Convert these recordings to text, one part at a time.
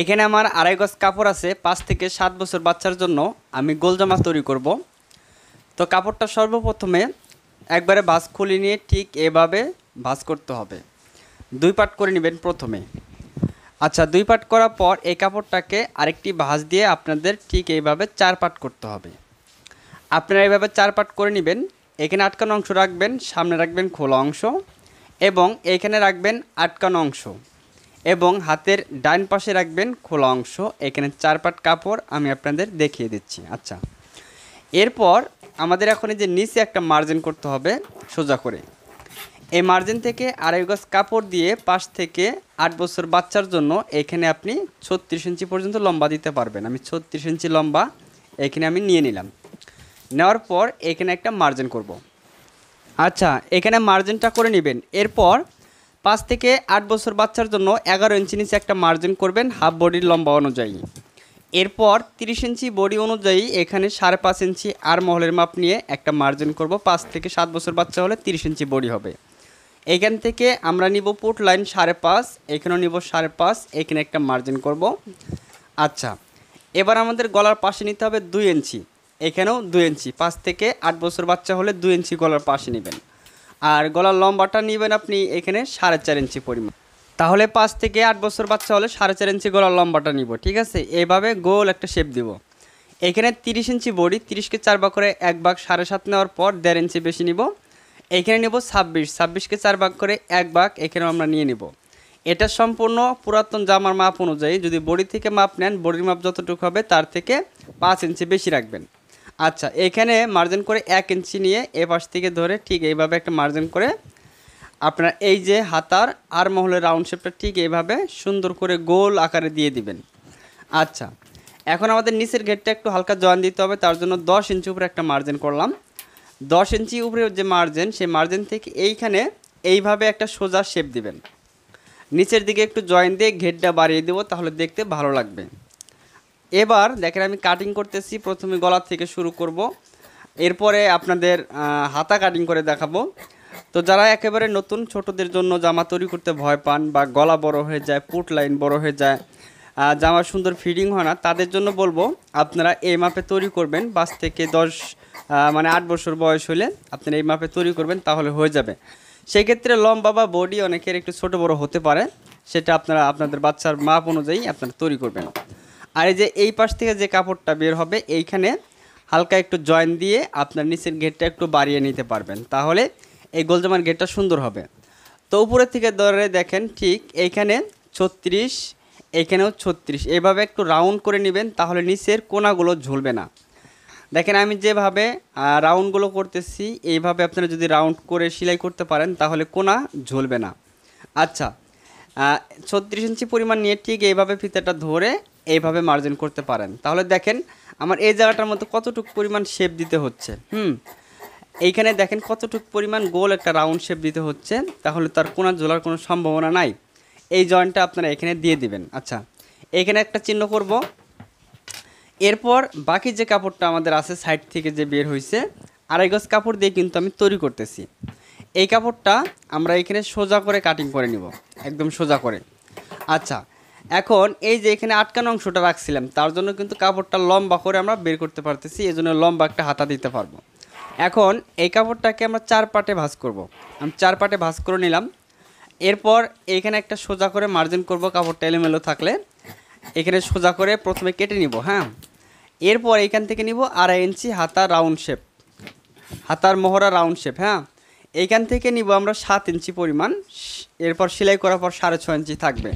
এখানে আমার আড়াই গজ কাপড় আছে পাঁচ থেকে সাত বছর বাচ্চার জন্য আমি গোল জামা তৈরি করব তো কাপড়টা সর্বপ্রথমে একবারে ভাঁজ খুলে নিয়ে ঠিক এভাবে ভাঁজ করতে হবে দুই পাট করে নেবেন প্রথমে আচ্ছা দুই পাট করার পর এই কাপড়টাকে আরেকটি ভাঁজ দিয়ে আপনাদের ঠিক এইভাবে চার পাট করতে হবে আপনারা এইভাবে চার পাট করে নেবেন এখানে আটকানো অংশ রাখবেন সামনে রাখবেন খোলা অংশ এবং এখানে রাখবেন আটকানো অংশ এবং হাতের ডান পাশে রাখবেন খোলা অংশ এখানে চার পাট কাপড় আমি আপনাদের দেখিয়ে দিচ্ছি আচ্ছা এরপর আমাদের এখন যে নিচে একটা মার্জিন করতে হবে সোজা করে এই মার্জিন থেকে আড়াই গজ কাপড় দিয়ে পাশ থেকে আট বছর বাচ্চার জন্য এখানে আপনি ছত্রিশ ইঞ্চি পর্যন্ত লম্বা দিতে পারবেন আমি ছত্রিশ ইঞ্চি লম্বা এখানে আমি নিয়ে নিলাম নেওয়ার পর এখানে একটা মার্জিন করব। আচ্ছা এখানে মার্জিনটা করে নেবেন এরপর পাঁচ থেকে আট বছর বাচ্চার জন্য এগারো ইঞ্চি নিচে একটা মার্জিন করবেন হাফ বডির লম্বা অনুযায়ী এরপর তিরিশ ইঞ্চি বডি অনুযায়ী এখানে সাড়ে পাঁচ ইঞ্চি আর মহলের মাপ নিয়ে একটা মার্জিন করব পাঁচ থেকে সাত বছর বাচ্চা হলে তিরিশ ইঞ্চি বডি হবে এখান থেকে আমরা নিব পুট লাইন সাড়ে পাঁচ এখানেও নিব সাড়ে পাঁচ এখানে একটা মার্জিন করব আচ্ছা এবার আমাদের গলার পাশে নিতে হবে দুই ইঞ্চি এখানেও দুই ইঞ্চি পাঁচ থেকে আট বছর বাচ্চা হলে দুই ইঞ্চি গলার পাশে নেবেন আর গলার লম্বাটা নেবেন আপনি এখানে সাড়ে চার ইঞ্চি পরিমাণ তাহলে পাঁচ থেকে আট বছর বাচ্চা হলে সাড়ে চার ইঞ্চি গলার লম্বাটা নিব ঠিক আছে এইভাবে গোল একটা শেপ দিব এখানে তিরিশ ইঞ্চি বডি তিরিশকে চার ভাগ করে এক ভাগ সাড়ে সাত নেওয়ার পর দেড় ইঞ্চি বেশি নিব এখানে নেব ছাব্বিশ ছাব্বিশকে চার ভাগ করে এক ভাগ এখানেও আমরা নিয়ে নিব এটা সম্পূর্ণ পুরাতন জামার মাপ অনুযায়ী যদি বডি থেকে মাপ নেন বডির মাপ যতটুকু হবে তার থেকে পাঁচ ইঞ্চি বেশি রাখবেন আচ্ছা এখানে মার্জিন করে এক ইঞ্চি নিয়ে এ পাশ থেকে ধরে ঠিক এইভাবে একটা মার্জিন করে আপনার এই যে হাতার আর মহলের রাউন্ড শেপটা ঠিক এইভাবে সুন্দর করে গোল আকারে দিয়ে দিবেন আচ্ছা এখন আমাদের নিচের গেটটা একটু হালকা জয়েন দিতে হবে তার জন্য দশ ইঞ্চি উপরে একটা মার্জিন করলাম দশ ইঞ্চি উপরে যে মার্জিন সেই মার্জিন থেকে এইখানে এইভাবে একটা সোজা শেপ দিবেন নিচের দিকে একটু জয়েন দিয়ে ঘেটটা বাড়িয়ে দেবো তাহলে দেখতে ভালো লাগবে এবার দেখেন আমি কাটিং করতেছি প্রথমে গলা থেকে শুরু করব এরপরে আপনাদের হাতা কাটিং করে দেখাবো তো যারা একেবারে নতুন ছোটদের জন্য জামা তৈরি করতে ভয় পান বা গলা বড় হয়ে যায় পুট লাইন বড় হয়ে যায় জামা সুন্দর ফিটিং হয় না তাদের জন্য বলবো আপনারা এই মাপে তৈরি করবেন পাঁচ থেকে দশ মানে আট বছর বয়স হলে আপনারা এই মাপে তৈরি করবেন তাহলে হয়ে যাবে সেক্ষেত্রে লম্বা বা বডি অনেকের একটু ছোট বড় হতে পারে সেটা আপনারা আপনাদের বাচ্চার মাপ অনুযায়ী আপনারা তৈরি করবেন আর এই যে এই পাশ থেকে যে কাপড়টা বের হবে এইখানে হালকা একটু জয়েন দিয়ে আপনার নিচের গেটটা একটু বাড়িয়ে নিতে পারবেন তাহলে এই গোলজামার গেটটা সুন্দর হবে তো উপরের থেকে ধরে দেখেন ঠিক এইখানে ছত্রিশ এখানেও ছত্রিশ এভাবে একটু রাউন্ড করে নেবেন তাহলে নিচের কোনাগুলো ঝুলবে না দেখেন আমি যেভাবে রাউন্ডগুলো করতেছি এইভাবে আপনারা যদি রাউন্ড করে সেলাই করতে পারেন তাহলে কোনা ঝুলবে না আচ্ছা ছত্রিশ ইঞ্চি পরিমাণ নিয়ে ঠিক এইভাবে ফিতাটা ধরে এইভাবে মার্জিন করতে পারেন তাহলে দেখেন আমার এই জায়গাটার মধ্যে কতটুকু পরিমাণ শেপ দিতে হচ্ছে হুম এইখানে দেখেন কতটুকু পরিমাণ গোল একটা রাউন্ড শেপ দিতে হচ্ছে তাহলে তার কোনা জোলার কোনো সম্ভাবনা নাই এই জয়েন্টটা আপনারা এখানে দিয়ে দিবেন আচ্ছা এখানে একটা চিহ্ন করব এরপর বাকি যে কাপড়টা আমাদের আছে সাইড থেকে যে বের হয়েছে আড়াই গজ কাপড় দিয়ে কিন্তু আমি তৈরি করতেছি এই কাপড়টা আমরা এখানে সোজা করে কাটিং করে নিব একদম সোজা করে আচ্ছা এখন এই যে এখানে আটকানো অংশটা রাখছিলাম তার জন্য কিন্তু কাপড়টা লম্বা করে আমরা বের করতে পারতেছি এই জন্য লম্বা একটা হাতা দিতে পারবো এখন এই কাপড়টাকে আমরা চার পাটে ভাঁজ করব। আমি চার পাটে ভাঁজ করে নিলাম এরপর এখানে একটা সোজা করে মার্জিন করব কাপড়টা এলোমেলো থাকলে এখানে সোজা করে প্রথমে কেটে নিব হ্যাঁ এরপর এইখান থেকে নিব আড়াই ইঞ্চি হাতা রাউন্ড শেপ হাতার মোহরা রাউন্ড শেপ হ্যাঁ এইখান থেকে নিব আমরা সাত ইঞ্চি পরিমাণ এরপর সেলাই করার পর সাড়ে ছ ইঞ্চি থাকবে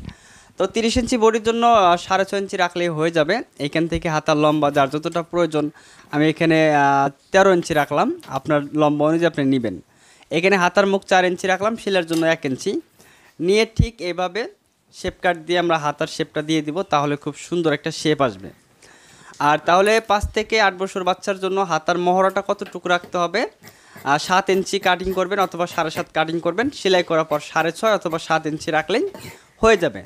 তো তিরিশ ইঞ্চি বডির জন্য সাড়ে ছয় ইঞ্চি রাখলেই হয়ে যাবে এখান থেকে হাতার লম্বা যার যতটা প্রয়োজন আমি এখানে তেরো ইঞ্চি রাখলাম আপনার লম্বা অনুযায়ী আপনি নেবেন এখানে হাতার মুখ চার ইঞ্চি রাখলাম শিলার জন্য এক ইঞ্চি নিয়ে ঠিক এভাবে শেপ কাট দিয়ে আমরা হাতার শেপটা দিয়ে দিব তাহলে খুব সুন্দর একটা শেপ আসবে আর তাহলে পাঁচ থেকে আট বছর বাচ্চার জন্য হাতার মহড়াটা কতটুকু রাখতে হবে সাত ইঞ্চি কাটিং করবেন অথবা সাড়ে সাত কাটিং করবেন সেলাই করার পর সাড়ে ছয় অথবা সাত ইঞ্চি রাখলেই হয়ে যাবে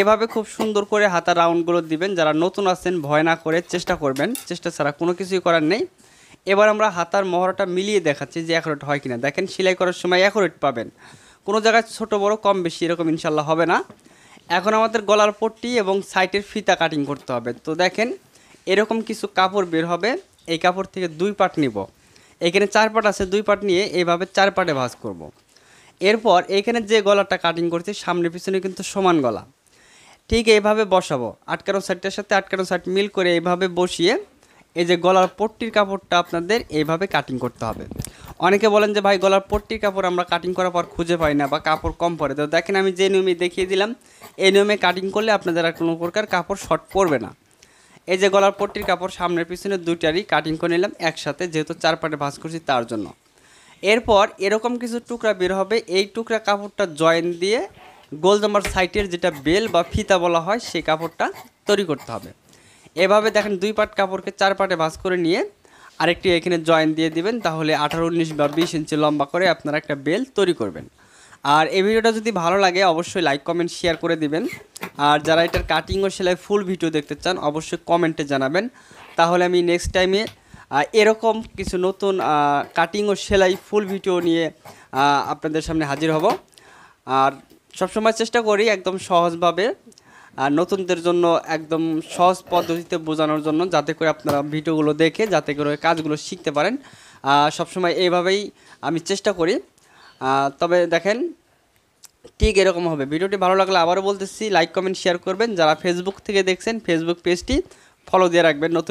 এভাবে খুব সুন্দর করে হাতা রাউন্ডগুলো দিবেন যারা নতুন আছেন ভয় না করে চেষ্টা করবেন চেষ্টা ছাড়া কোনো কিছুই করার নেই এবার আমরা হাতার মহড়াটা মিলিয়ে দেখাচ্ছি যে অ্যাকোরেট হয় কিনা দেখেন সেলাই করার সময় অ্যাকোরেট পাবেন কোনো জায়গায় ছোটো বড় কম বেশি এরকম ইনশাল্লাহ হবে না এখন আমাদের গলার পট্টি এবং সাইটের ফিতা কাটিং করতে হবে তো দেখেন এরকম কিছু কাপড় বের হবে এই কাপড় থেকে দুই পাট নিব এখানে চার পাট আছে দুই পাট নিয়ে এইভাবে চার পাটে ভাজ করব। এরপর এখানে যে গলাটা কাটিং করছে সামনে পিছনে কিন্তু সমান গলা ঠিক এইভাবে বসাবো আটকানো শার্টটার সাথে আটকানো শার্ট মিল করে এইভাবে বসিয়ে এই যে গলার পট্টির কাপড়টা আপনাদের এইভাবে কাটিং করতে হবে অনেকে বলেন যে ভাই গলার পট্টির কাপড় আমরা কাটিং করার পর খুঁজে পাই না বা কাপড় কম পরে তো দেখেন আমি যে নিয়মে দেখিয়ে দিলাম এই নিয়মে কাটিং করলে আপনাদের আর কোনো প্রকার কাপড় শর্ট পড়বে না এই যে গলার পট্টির কাপড় সামনের পিছনে দুইটারই কাটিং করে নিলাম একসাথে যেহেতু চার পাটে ভাঁজ করছি তার জন্য এরপর এরকম কিছু টুকরা বের হবে এই টুকরা কাপড়টা জয়েন দিয়ে গোল নাম্বার সাইটের যেটা বেল বা ফিতা বলা হয় সেই কাপড়টা তৈরি করতে হবে এভাবে দেখেন দুই পাট কাপড়কে চার পাটে ভাঁজ করে নিয়ে আরেকটি এখানে জয়েন দিয়ে দিবেন তাহলে আঠারো উনিশ বা বিশ ইঞ্চি লম্বা করে আপনারা একটা বেল তৈরি করবেন আর এই ভিডিওটা যদি ভালো লাগে অবশ্যই লাইক কমেন্ট শেয়ার করে দিবেন আর যারা এটার কাটিং ও সেলাই ফুল ভিডিও দেখতে চান অবশ্যই কমেন্টে জানাবেন তাহলে আমি নেক্সট টাইমে এরকম কিছু নতুন কাটিং ও সেলাই ফুল ভিডিও নিয়ে আপনাদের সামনে হাজির হব আর সবসময় চেষ্টা করি একদম সহজভাবে আর নতুনদের জন্য একদম সহজ পদ্ধতিতে বোঝানোর জন্য যাতে করে আপনারা ভিডিওগুলো দেখে যাতে করে কাজগুলো শিখতে পারেন সবসময় এইভাবেই আমি চেষ্টা করি তবে দেখেন ঠিক এরকম হবে ভিডিওটি ভালো লাগলে আবারও বলতেছি লাইক কমেন্ট শেয়ার করবেন যারা ফেসবুক থেকে দেখছেন ফেসবুক পেজটি ফলো দিয়ে রাখবেন নতুন